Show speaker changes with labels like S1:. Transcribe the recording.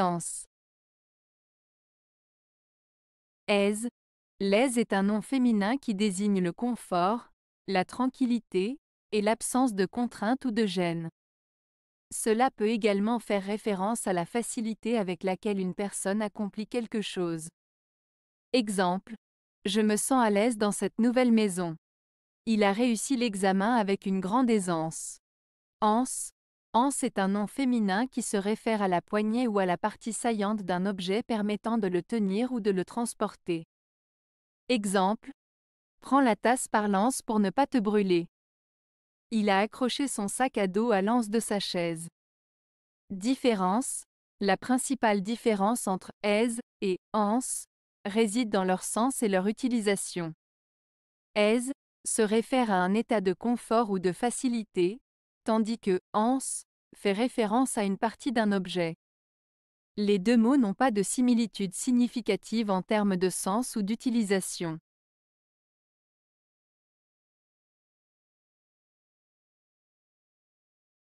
S1: anse.
S2: Aise. L'aise est un nom féminin qui désigne le confort, la tranquillité et l'absence de contrainte ou de gêne. Cela peut également faire référence à la facilité avec laquelle une personne accomplit quelque chose. Exemple. Je me sens à l'aise dans cette nouvelle maison. Il a réussi l'examen avec une grande aisance. Anse. Anse est un nom féminin qui se réfère à la poignée ou à la partie saillante d'un objet permettant de le tenir ou de le transporter. Exemple. Prends la tasse par l'anse pour ne pas te brûler. Il a accroché son sac à dos à l'anse de sa chaise. Différence. La principale différence entre aise et anse réside dans leur sens et leur utilisation. Aise se réfère à un état de confort ou de facilité, tandis que ans fait référence à une partie d'un objet. Les deux mots n'ont pas de similitude significative en termes de sens ou d'utilisation.